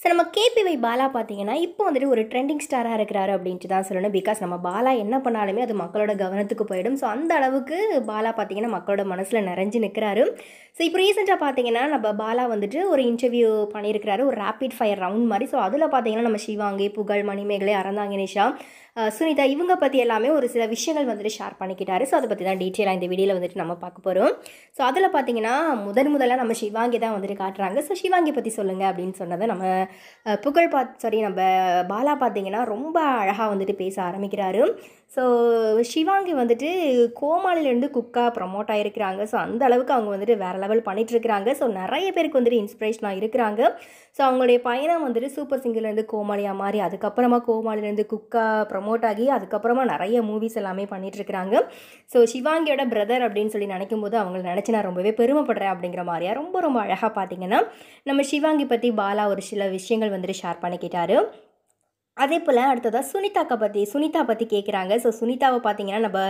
so நம்ம வை பாலா பார்த்தீங்கன்னா இப்போ வந்துட்டு ஒரு ட்ரெண்டிங் ஸ்டாராக இருக்கிறாரு அப்படின்ட்டு தான் சொல்லணும் பிகாஸ் நம்ம பாலா என்ன பண்ணாலுமே அது மக்களோட கவனத்துக்கு போயிடும் ஸோ அந்த அளவுக்கு பாலா பார்த்தீங்கன்னா மக்களோட மனசில் நிறைஞ்சு நிற்கிறாரு ஸோ இப்போ ரீசெண்டாக பார்த்தீங்கன்னா நம்ம பாலா வந்துட்டு ஒரு இன்டர்வியூ பண்ணியிருக்கிறாரு ஒரு ரேப்பிட் ஃபயர் ரவுண்ட் மாதிரி ஸோ அதில் பார்த்தீங்கன்னா நம்ம சிவாங்கி புகழ் மணிமேகலை அறந்தாங்கினேஷா சுனிதா இவங்க பற்றி எல்லாமே ஒரு சில விஷயங்கள் வந்துட்டு ஷேர் பண்ணிக்கிட்டாரு ஸோ அதை பற்றி தான் டீட்டெயிலாக இந்த வீடியோவில் வந்துட்டு நம்ம பார்க்க போகிறோம் ஸோ அதில் பார்த்தீங்கன்னா முதன் முதலாக நம்ம சிவாங்கி தான் வந்துட்டு காட்டுறாங்க ஸோ சிவாங்கி பற்றி சொல்லுங்கள் அப்படின்னு சொன்னதை நம்ம புகழ் பாத் சாரி நம்ம பாலா பார்த்தீங்கன்னா ரொம்ப அழகாக வந்துட்டு பேச ஆரம்பிக்கிறாரு ஸோ ஷிவாங்கி வந்துட்டு கோமாளிலேருந்து குக்காக ப்ரமோட் ஆகிருக்கிறாங்க ஸோ அந்த அளவுக்கு அவங்க வந்துட்டு வேறு லெவல் பண்ணிகிட்ருக்கிறாங்க ஸோ நிறைய பேருக்கு வந்துட்டு இன்ஸ்பிரேஷனாக இருக்கிறாங்க ஸோ அவங்களுடைய பயணம் வந்துட்டு சூப்பர் சிங்கர்லேருந்து கோமாளியாக மாறி அதுக்கப்புறமா கோமாளிலேருந்து குக்காக ப்ரமோட் ஆகி அதுக்கப்புறமா நிறைய மூவிஸ் எல்லாமே பண்ணிகிட்ருக்கிறாங்க ஸோ ஷிவாங்கியோட பிரதர் அப்படின்னு சொல்லி நினைக்கும் போது அவங்கள நினச்சி நான் ரொம்பவே பெருமைப்படுறேன் அப்படிங்கிற மாதிரியா ரொம்ப ரொம்ப அழகாக பார்த்தீங்கன்னா நம்ம ஷிவாங்கி பற்றி பாலா ஒரு சில விஷயங்கள் வந்துட்டு ஷேர் பண்ணிக்கிட்டாரு அதே போல் அடுத்ததாக சுனிதாக்கா பற்றி சுனிதா பற்றி கேட்குறாங்க ஸோ சுனிதாவை பார்த்தீங்கன்னா நம்ம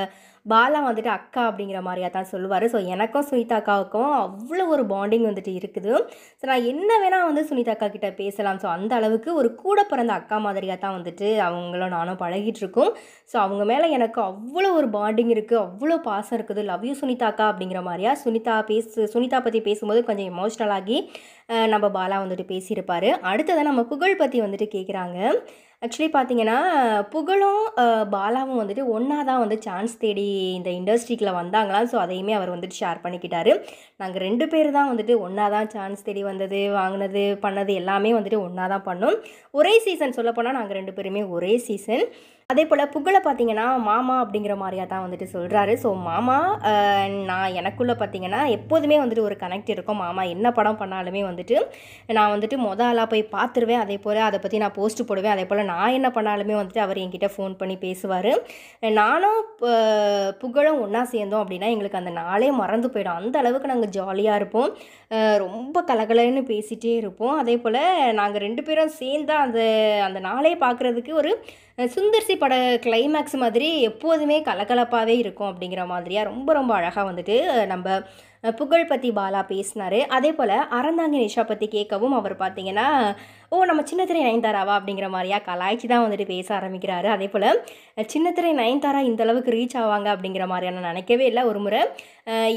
பாலா வந்துட்டு அக்கா அப்படிங்கிற மாதிரியாக தான் சொல்லுவார் ஸோ எனக்கும் சுனிதா அக்காவுக்கும் அவ்வளோ ஒரு பாண்டிங் வந்துட்டு இருக்குது ஸோ நான் என்ன வேணால் வந்து சுனிதாக்கா கிட்ட கிட்டே பேசலாம் ஸோ அந்த அளவுக்கு ஒரு கூட பிறந்த அக்கா மாதிரியாக தான் வந்துட்டு அவங்களும் நானும் பழகிட்டுருக்கோம் ஸோ அவங்க மேலே எனக்கு அவ்வளோ ஒரு பாண்டிங் இருக்குது அவ்வளோ பாசம் இருக்குது லவ் யூ சுனிதாக்கா அப்படிங்கிற மாதிரியா சுனிதா பேசு சுனிதா பற்றி பேசும்போது கொஞ்சம் எமோஷ்னலாகி நம்ம பாலா வந்துட்டு பேசியிருப்பார் அடுத்ததான் நம்ம புகழ் பற்றி வந்துட்டு கேட்குறாங்க ஆக்சுவலி பார்த்தீங்கன்னா புகழும் பாலாவும் வந்துட்டு ஒன்றா தான் வந்து சான்ஸ் தேடி இந்த இண்டஸ்ட்ரிக்கில் வந்தாங்களாம் ஸோ அதையுமே அவர் வந்துட்டு ஷேர் பண்ணிக்கிட்டாரு நாங்கள் ரெண்டு பேர் தான் வந்துட்டு ஒன்றா தான் சான்ஸ் தேடி வந்தது வாங்கினது பண்ணது எல்லாமே வந்துட்டு ஒன்றா தான் பண்ணோம் ஒரே சீசன் சொல்லப்போனால் நாங்கள் ரெண்டு பேருமே ஒரே சீசன் அதே போல் புகழை பார்த்தீங்கன்னா மாமா அப்படிங்கிற மாதிரியாக தான் வந்துட்டு சொல்கிறாரு ஸோ மாமா நான் எனக்குள்ளே பார்த்தீங்கன்னா எப்போதுமே வந்துட்டு ஒரு கனெக்ட் இருக்கும் மாமா என்ன படம் பண்ணாலுமே வந்துட்டு நான் வந்துட்டு மொதல் ஆளாக போய் பார்த்துருவேன் அதே போல் அதை பற்றி நான் போஸ்ட் போடுவேன் அதே போல் நான் என்ன பண்ணாலுமே வந்துட்டு அவர் என்கிட்ட ஃபோன் பண்ணி பேசுவார் நானும் புகழும் ஒன்றா சேர்ந்தோம் அப்படின்னா எங்களுக்கு அந்த நாளே மறந்து போயிடும் அந்த அளவுக்கு நாங்கள் ஜாலியாக இருப்போம் ரொம்ப கலகலன்னு பேசிகிட்டே இருப்போம் அதே போல் நாங்கள் ரெண்டு பேரும் சேர்ந்து அந்த அந்த நாளே பார்க்குறதுக்கு ஒரு சுந்தர்சி பட கிளைமேக்ஸ் மாதிரி எப்போதுமே கலகலப்பாகவே இருக்கும் அப்படிங்கிற மாதிரியாக ரொம்ப ரொம்ப அழகாக வந்துட்டு நம்ம புகழ் பற்றி பாலா பேசினார் அதே போல் அறந்தாங்கி நிஷா பற்றி கேட்கவும் அவர் பார்த்தீங்கன்னா ஓ நம்ம சின்னத்திரை நயன்தாராவா அப்படிங்கிற மாதிரியா கலாய்ச்சி தான் வந்துட்டு பேச ஆரம்பிக்கிறாரு அதே போல் சின்னத்திரை நயன்தாரா இந்த அளவுக்கு ரீச் ஆவாங்க அப்படிங்கிற மாதிரியான நினைக்கவே இல்லை ஒரு முறை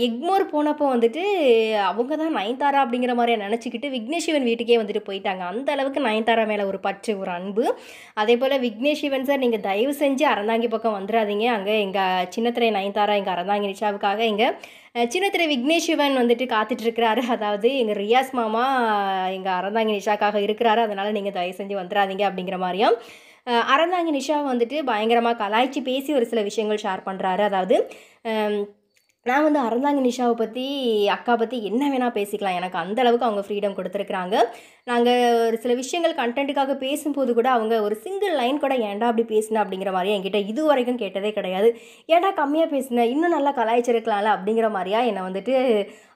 எக்மோர் போனப்போ வந்துட்டு அவங்க தான் நயன்தாரா அப்படிங்கிற மாதிரியா நினச்சிக்கிட்டு விக்னேஷிவன் வீட்டுக்கே வந்துட்டு போயிட்டாங்க அந்த அளவுக்கு நயன்தாரா மேலே ஒரு பற்று ஒரு அன்பு அதே போல் விக்னேஷிவன் சார் நீங்கள் தயவு செஞ்சு அறந்தாங்கி பக்கம் வந்துடாதீங்க அங்கே எங்கள் சின்னத்திரை நயன்தாரா எங்கள் அறந்தாங்கி நிஷாவுக்காக எங்கள் சின்னத்திரை விக்னேஷ் சிவன் வந்துட்டு காத்துட்ருக்கிறாரு அதாவது எங்கள் ரியாஸ் மாமா எங்கள் அறந்தாங்கி நிஷாக்காக இருக்கிறாரு அதனால் நீங்கள் தயவு செஞ்சு வந்துடாதீங்க அப்படிங்கிற மாதிரியும் அறந்தாங்கி நிஷா வந்துட்டு பயங்கரமாக கலாய்ச்சி பேசி ஒரு சில விஷயங்கள் ஷேர் பண்ணுறாரு அதாவது நான் வந்து அறந்தாங்க நிஷாவை பற்றி அக்கா பற்றி என்ன வேணால் பேசிக்கலாம் எனக்கு அந்தளவுக்கு அவங்க ஃப்ரீடம் கொடுத்துருக்குறாங்க நாங்கள் ஒரு சில விஷயங்கள் கண்டென்ட்டுக்காக பேசும்போது கூட அவங்க ஒரு சிங்கிள் லைன் கூட ஏன்டா அப்படி பேசினா அப்படிங்கிற மாதிரியே என்கிட்ட இது வரைக்கும் கேட்டதே கிடையாது ஏன்டா கம்மியாக பேசினேன் இன்னும் நல்லா கலாய்ச்சிருக்கலாம்ல அப்படிங்கிற மாதிரியா என்னை வந்துட்டு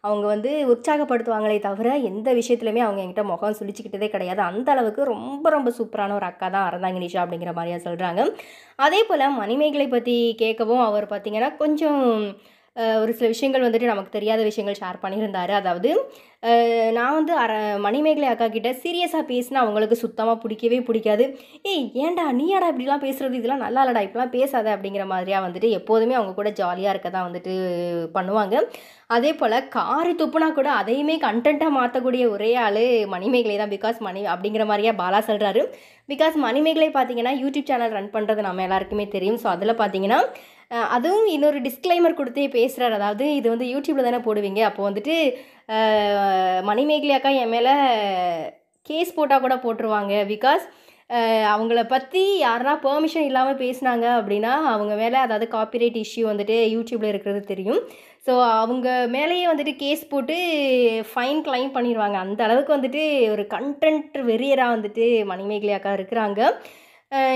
அவங்க வந்து உற்சாகப்படுத்துவாங்களே தவிர எந்த விஷயத்துலையுமே அவங்க என்கிட்ட முகம் சுழிச்சிக்கிட்டதே கிடையாது அந்த அளவுக்கு ரொம்ப ரொம்ப சூப்பரான ஒரு அக்கா தான் அறந்தாங்க நிஷா அப்படிங்கிற மாதிரியா சொல்கிறாங்க அதே போல் மணிமேகலை பற்றி கேட்கவும் அவர் பார்த்திங்கன்னா கொஞ்சம் ஒரு சில விஷயங்கள் வந்துட்டு நமக்கு தெரியாத விஷயங்கள் ஷேர் பண்ணியிருந்தார் அதாவது நான் வந்து அர மணிமேகலை அக்கா கிட்ட சீரியஸாக பேசினா அவங்களுக்கு சுத்தமாக பிடிக்கவே பிடிக்காது ஏய் ஏன்டா நீயாடா இப்படிலாம் பேசுகிறது இதெல்லாம் நல்லா இல்லடா இப்படிலாம் பேசாத அப்படிங்கிற மாதிரியாக வந்துட்டு எப்போதுமே அவங்க கூட ஜாலியாக இருக்க தான் வந்துட்டு பண்ணுவாங்க அதே போல் காரி துப்புனா கூட அதையுமே கண்டென்ட்டாக மாற்றக்கூடிய ஒரே ஆள் மணிமேகலை தான் பிகாஸ் மணி அப்படிங்கிற மாதிரியாக பாலா சொல்கிறாரு பிகாஸ் மணிமேகலை பார்த்தீங்கன்னா யூடியூப் சேனல் ரன் பண்ணுறது நம்ம எல்லாருக்குமே தெரியும் ஸோ அதில் பார்த்தீங்கன்னா அதுவும் இன்னொரு டிஸ்க்ளைமர் கொடுத்தே பேசுகிறார் அதாவது இது வந்து யூடியூப்பில் தானே போடுவீங்க அப்போது வந்துட்டு மணிமேகலையாக்கா என் மேலே கேஸ் போட்டால் கூட போட்டுருவாங்க பிகாஸ் அவங்கள பற்றி யாருனா பெர்மிஷன் இல்லாமல் பேசினாங்க அப்படின்னா அவங்க மேலே அதாவது காப்பிரைட் இஷ்யூ வந்துட்டு யூடியூப்பில் இருக்கிறது தெரியும் ஸோ அவங்க மேலேயே வந்துட்டு கேஸ் போட்டு ஃபைன் கிளைம் பண்ணிடுவாங்க அந்த அளவுக்கு வந்துட்டு ஒரு கண்டென்ட் வெறியராக வந்துட்டு மணிமேகலி இருக்கிறாங்க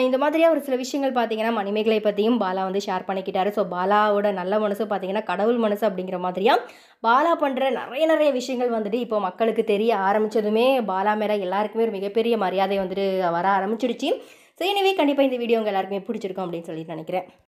இந்த மாதிரியாக ஒரு சில விஷயங்கள் பார்த்தீங்கன்னா மணிமேகலை பற்றியும் பாலா வந்து ஷேர் பண்ணிக்கிட்டாரு ஸோ பாலாவோட நல்ல மனசு பார்த்தீங்கன்னா கடவுள் மனசு அப்படிங்கிற மாதிரியாக பாலா பண்ணுற நிறைய நிறைய விஷயங்கள் வந்துட்டு இப்போ மக்களுக்கு தெரிய ஆரம்பித்ததுமே பாலா மேலே எல்லாருக்குமே ஒரு மிகப்பெரிய மரியாதை வந்துட்டு வர ஆரம்பிச்சிடுச்சு ஸோ எனவே கண்டிப்பாக இந்த வீடியோ உங்கள் எல்லாருக்குமே பிடிச்சிருக்கும் அப்படின்னு சொல்லி நினைக்கிறேன்